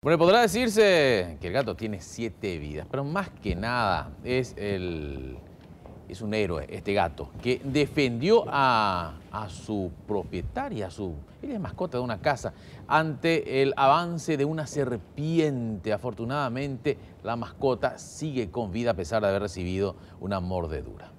Bueno, podrá decirse que el gato tiene siete vidas, pero más que nada es, el, es un héroe, este gato, que defendió a, su propietaria, a su, mascota de una casa, ante el avance de una serpiente. Afortunadamente, la mascota sigue con vida a pesar de haber recibido una mordedura.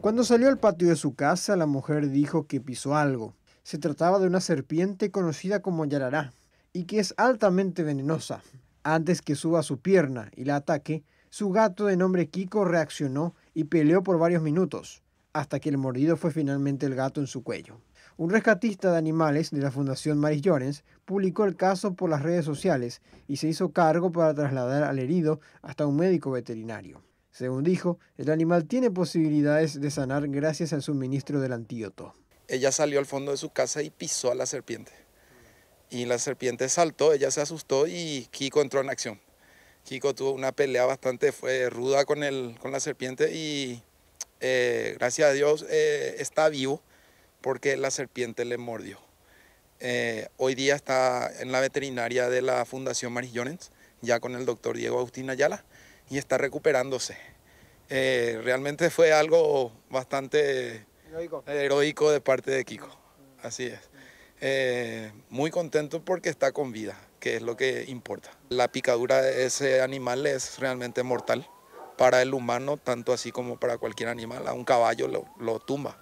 Cuando salió al patio de su casa, la mujer dijo que pisó algo. Se trataba de una serpiente conocida como yarará, y que es altamente venenosa. Antes que suba su pierna y la ataque, su gato de nombre Kiko reaccionó y peleó por varios minutos, hasta que el mordido fue finalmente el gato en su cuello. Un rescatista de animales de la Fundación Maris Llorens publicó el caso por las redes sociales y se hizo cargo para trasladar al herido hasta un médico veterinario. Según dijo, el animal tiene posibilidades de sanar gracias al suministro del antídoto. Ella salió al fondo de su casa y pisó a la serpiente y la serpiente saltó, ella se asustó y Kiko entró en acción. Kiko tuvo una pelea bastante ruda con, el, con la serpiente y eh, gracias a Dios eh, está vivo porque la serpiente le mordió. Eh, hoy día está en la veterinaria de la Fundación Maris ya con el doctor Diego Agustín Ayala, y está recuperándose. realmente fue algo bastante heroico. heroico de parte de Kiko. Así es. Eh, muy contento porque está con vida, que es lo que importa. La picadura de ese animal es realmente mortal para el humano, tanto así como para cualquier animal. A un caballo lo tumba.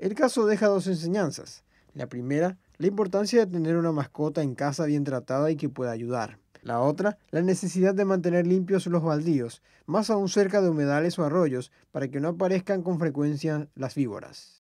El caso deja dos enseñanzas. La primera, la importancia de tener una mascota en casa bien tratada y que pueda ayudar. La otra, la necesidad de mantener limpios los baldíos, más aún cerca de humedales o arroyos, para que no aparezcan con frecuencia las víboras.